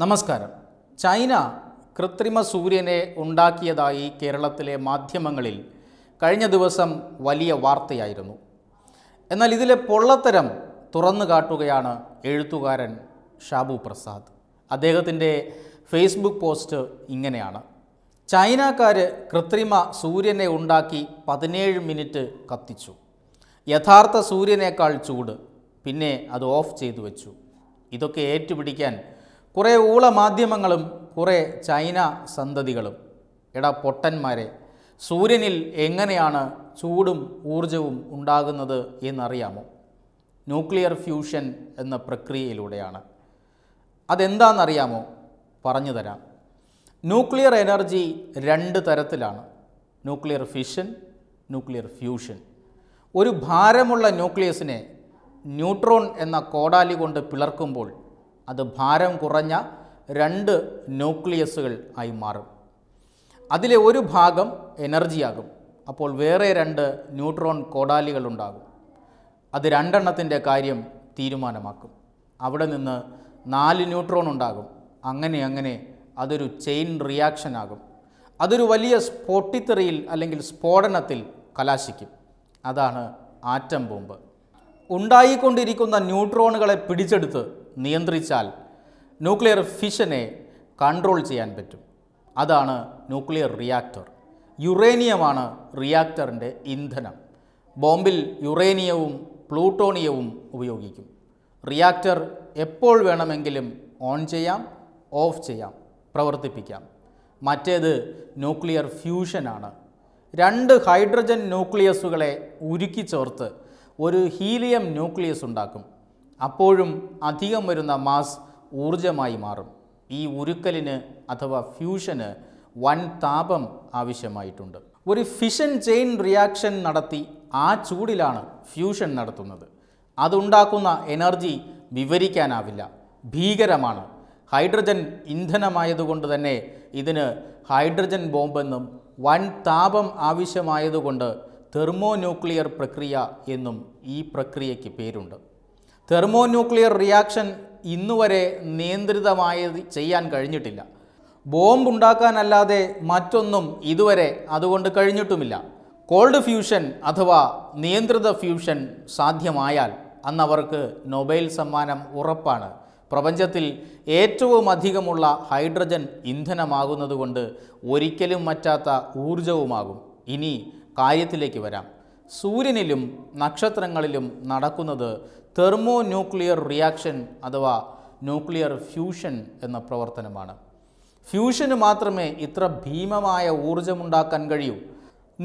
നമസ്കാരം ചൈന കൃത്രിമ സൂര്യനെ ഉണ്ടാക്കിയതായി കേരളത്തിലെ മാധ്യമങ്ങളിൽ കഴിഞ്ഞ ദിവസം വലിയ വാർത്തയായിരുന്നു എന്നാൽ ഇതിലെ പൊള്ളത്തരം തുറന്നു കാട്ടുകയാണ് എഴുത്തുകാരൻ ഷാബു പ്രസാദ് അദ്ദേഹത്തിൻ്റെ ഫേസ്ബുക്ക് പോസ്റ്റ് ഇങ്ങനെയാണ് ചൈനക്കാർ കൃത്രിമ സൂര്യനെ ഉണ്ടാക്കി പതിനേഴ് മിനിറ്റ് കത്തിച്ചു യഥാർത്ഥ സൂര്യനേക്കാൾ ചൂട് പിന്നെ അത് ഓഫ് ചെയ്തു വെച്ചു ഇതൊക്കെ ഏറ്റുപിടിക്കാൻ കുറേ ഊള മാധ്യമങ്ങളും കുറേ ചൈന സന്തതികളും എടാ പൊട്ടന്മാരെ സൂര്യനിൽ എങ്ങനെയാണ് ചൂടും ഊർജവും ഉണ്ടാകുന്നത് എന്നറിയാമോ ന്യൂക്ലിയർ ഫ്യൂഷൻ എന്ന പ്രക്രിയയിലൂടെയാണ് അതെന്താണെന്നറിയാമോ പറഞ്ഞു തരാം ന്യൂക്ലിയർ എനർജി രണ്ട് തരത്തിലാണ് ന്യൂക്ലിയർ ഫിഷൻ ന്യൂക്ലിയർ ഫ്യൂഷൻ ഒരു ഭാരമുള്ള ന്യൂക്ലിയസിനെ ന്യൂട്രോൺ എന്ന കോടാലി കൊണ്ട് പിളർക്കുമ്പോൾ അത് ഭാരം കുറഞ്ഞ രണ്ട് ന്യൂക്ലിയസുകൾ ആയി മാറും അതിലെ ഒരു ഭാഗം എനർജിയാകും അപ്പോൾ വേറെ രണ്ട് ന്യൂട്രോൺ കോടാലികൾ ഉണ്ടാകും അത് രണ്ടെണ്ണത്തിൻ്റെ കാര്യം തീരുമാനമാക്കും അവിടെ നിന്ന് നാല് ന്യൂട്രോൺ ഉണ്ടാകും അങ്ങനെ അങ്ങനെ അതൊരു ചെയിൻ റിയാക്ഷൻ ആകും അതൊരു വലിയ സ്ഫോട്ടിത്തെറിയിൽ അല്ലെങ്കിൽ സ്ഫോടനത്തിൽ കലാശിക്കും അതാണ് ആറ്റം ബോംബ് ഉണ്ടായിക്കൊണ്ടിരിക്കുന്ന ന്യൂട്രോണുകളെ പിടിച്ചെടുത്ത് നിയന്ത്രിച്ചാൽ ന്യൂക്ലിയർ ഫിഷനെ കൺട്രോൾ ചെയ്യാൻ പറ്റും അതാണ് ന്യൂക്ലിയർ റിയാക്ടർ യുറേനിയമാണ് റിയാക്ടറിൻ്റെ ഇന്ധനം ബോംബിൽ യുറേനിയവും പ്ലൂട്ടോണിയവും ഉപയോഗിക്കും റിയാക്ടർ എപ്പോൾ വേണമെങ്കിലും ഓൺ ചെയ്യാം ഓഫ് ചെയ്യാം പ്രവർത്തിപ്പിക്കാം മറ്റേത് ന്യൂക്ലിയർ ഫ്യൂഷനാണ് രണ്ട് ഹൈഡ്രജൻ ന്യൂക്ലിയസുകളെ ഉരുക്കി ചേർത്ത് ഒരു ഹീലിയം ന്യൂക്ലിയസ് ഉണ്ടാക്കും അപ്പോഴും അധികം വരുന്ന മാസ് ഊർജമായി മാറും ഈ ഉരുക്കലിന് അഥവാ ഫ്യൂഷന് വൻ താപം ആവശ്യമായിട്ടുണ്ട് ഒരു ഫിഷൻ ചെയിൻ റിയാക്ഷൻ നടത്തി ആ ചൂടിലാണ് ഫ്യൂഷൻ നടത്തുന്നത് അതുണ്ടാക്കുന്ന എനർജി വിവരിക്കാനാവില്ല ഭീകരമാണ് ഹൈഡ്രജൻ ഇന്ധനമായതുകൊണ്ട് തന്നെ ഇതിന് ഹൈഡ്രജൻ ബോംബെന്നും വൻ താപം ആവശ്യമായതുകൊണ്ട് തെർമോന്യൂക്ലിയർ പ്രക്രിയ എന്നും ഈ പ്രക്രിയയ്ക്ക് പേരുണ്ട് തെർമോന്യൂക്ലിയർ റിയാക്ഷൻ ഇന്നുവരെ നിയന്ത്രിതമായി ചെയ്യാൻ കഴിഞ്ഞിട്ടില്ല ബോംബ് ഉണ്ടാക്കാനല്ലാതെ മറ്റൊന്നും ഇതുവരെ അതുകൊണ്ട് കഴിഞ്ഞിട്ടുമില്ല കോൾഡ് ഫ്യൂഷൻ അഥവാ നിയന്ത്രിത ഫ്യൂഷൻ സാധ്യമായാൽ അന്നവർക്ക് നൊബൈൽ സമ്മാനം ഉറപ്പാണ് പ്രപഞ്ചത്തിൽ ഏറ്റവും അധികമുള്ള ഹൈഡ്രജൻ ഇന്ധനമാകുന്നതുകൊണ്ട് ഒരിക്കലും മറ്റാത്ത ഊർജവുമാകും ഇനി കാര്യത്തിലേക്ക് വരാം സൂര്യനിലും നക്ഷത്രങ്ങളിലും നടക്കുന്നത് തെർമോ ന്യൂക്ലിയർ റിയാക്ഷൻ അഥവാ ന്യൂക്ലിയർ ഫ്യൂഷൻ എന്ന പ്രവർത്തനമാണ് ഫ്യൂഷന് മാത്രമേ ഇത്ര ഭീമമായ ഊർജമുണ്ടാക്കാൻ കഴിയൂ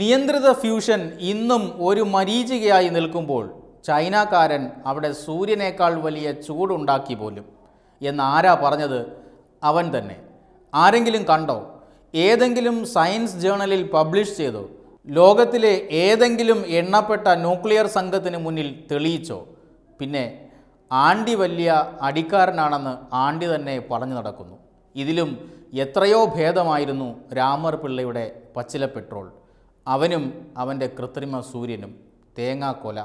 നിയന്ത്രിത ഫ്യൂഷൻ ഇന്നും ഒരു മരീചികയായി നിൽക്കുമ്പോൾ ചൈനക്കാരൻ അവിടെ സൂര്യനേക്കാൾ വലിയ ചൂടുണ്ടാക്കി പോലും എന്ന് ആരാ പറഞ്ഞത് അവൻ തന്നെ ആരെങ്കിലും കണ്ടോ ഏതെങ്കിലും സയൻസ് ജേണലിൽ പബ്ലിഷ് ചെയ്തോ ലോകത്തിലെ ഏതെങ്കിലും എണ്ണപ്പെട്ട ന്യൂക്ലിയർ സംഘത്തിന് മുന്നിൽ തെളിയിച്ചോ പിന്നെ ആണ്ടി വലിയ അടിക്കാരനാണെന്ന് ആണ്ടി തന്നെ പറഞ്ഞു നടക്കുന്നു ഇതിലും എത്രയോ ഭേദമായിരുന്നു രാമർ പിള്ളയുടെ പച്ചില പെട്രോൾ അവനും അവൻ്റെ കൃത്രിമ സൂര്യനും തേങ്ങാക്കൊല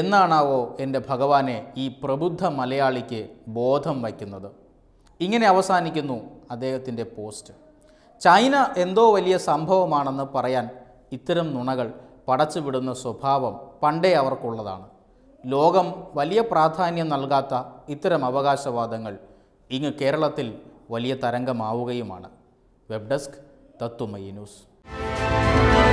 എന്നാണാവോ എൻ്റെ ഭഗവാനെ ഈ പ്രബുദ്ധ മലയാളിക്ക് ബോധം വയ്ക്കുന്നത് ഇങ്ങനെ അവസാനിക്കുന്നു അദ്ദേഹത്തിൻ്റെ പോസ്റ്റ് ചൈന എന്തോ വലിയ സംഭവമാണെന്ന് പറയാൻ ഇത്തരം നുണകൾ പടച്ചുവിടുന്ന സ്വഭാവം പണ്ടേ അവർക്കുള്ളതാണ് ലോകം വലിയ പ്രാധാന്യം നൽകാത്ത ഇത്തരം അവകാശവാദങ്ങൾ ഇങ്ങ് കേരളത്തിൽ വലിയ തരംഗമാവുകയുമാണ് വെബ് ഡെസ്ക് തത്തുമയി ന്യൂസ്